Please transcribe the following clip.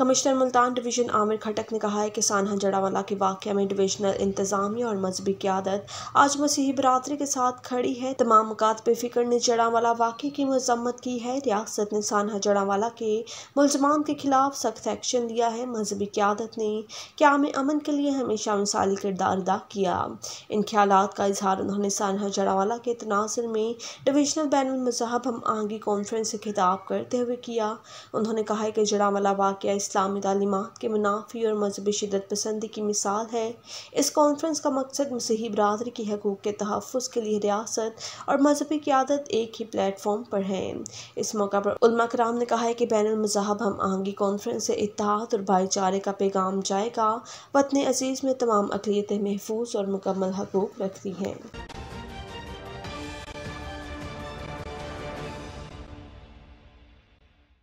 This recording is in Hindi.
कमिश्नर मुल्तान डिवीज़न आमिर खटक ने कहा है कि सानहा जड़ावाला के वाक़े में डिवीज़नल इंतजामिया और मजहबी क्यादत आज मसीही बरदरी के साथ खड़ी है तमाम मकात बेफिक्र फिक्र ने जड़ावाला वाक़े की मजम्मत की है रियासत ने सानहा जड़ावाला के मुलजमान के खिलाफ सख्त एक्शन दिया है मजहबी क्यादत ने क्याम अमन के लिए हमेशा मिसाली किरदार अदा किया इन ख्याल का इजहार उन्होंने सानहा जड़ावाला के तनासर में डिवीजनल बैन मजहब हम आहंगी कॉन्फ्रेंस से खिताब करते हुए किया उन्होंने कहा है कि जड़ावाला वाक़ इस इस्लामी तलीमत के मुनाफी और मजहबी शदत पसंदी की मिसाल है इस कॉन्फ्रेंस का मकसद मसीह बरदरी के हकूक़ के तहफ़ के लिए रियासत और मजहबी क्यादत एक ही प्लेटफॉर्म पर है इस मौका पर उलमा कराम ने कहा है कि बैन अमजहब हम आहंगी कॉन्फ्रेंस से इतिहात और भाईचारे का पैगाम जाएगा वतन अजीज़ में तमाम अकलीतें महफूज और मुकम्मल हकूक़ रखती हैं